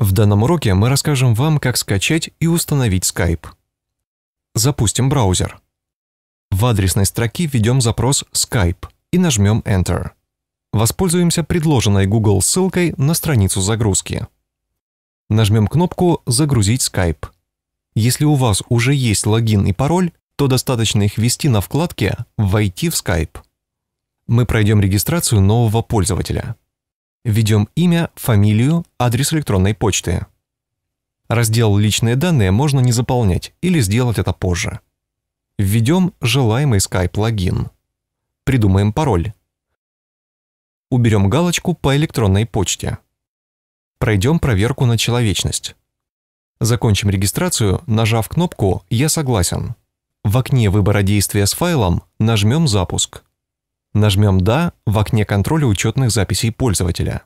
В данном уроке мы расскажем вам, как скачать и установить Skype. Запустим браузер. В адресной строке введем запрос Skype и нажмем Enter. Воспользуемся предложенной Google ссылкой на страницу загрузки. Нажмем кнопку «Загрузить Skype». Если у вас уже есть логин и пароль, то достаточно их ввести на вкладке «Войти в Skype». Мы пройдем регистрацию нового пользователя – Введем имя, фамилию, адрес электронной почты. Раздел «Личные данные» можно не заполнять или сделать это позже. Введем желаемый Skype логин. Придумаем пароль. Уберем галочку по электронной почте. Пройдем проверку на человечность. Закончим регистрацию, нажав кнопку «Я согласен». В окне выбора действия с файлом нажмем «Запуск». Нажмем «Да» в окне контроля учетных записей пользователя.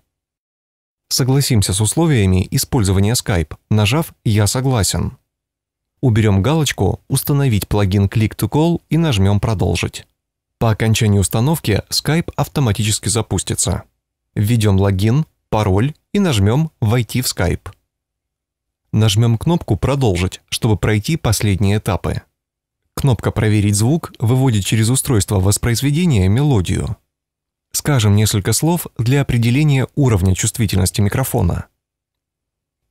Согласимся с условиями использования Skype, нажав «Я согласен». Уберем галочку «Установить плагин Click to Call» и нажмем «Продолжить». По окончании установки Skype автоматически запустится. Введем логин, пароль и нажмем «Войти в Skype». Нажмем кнопку «Продолжить», чтобы пройти последние этапы. Кнопка «Проверить звук» выводит через устройство воспроизведения мелодию. Скажем несколько слов для определения уровня чувствительности микрофона.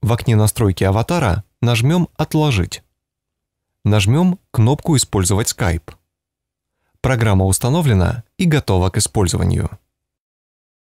В окне настройки аватара нажмем «Отложить». Нажмем кнопку «Использовать Skype». Программа установлена и готова к использованию.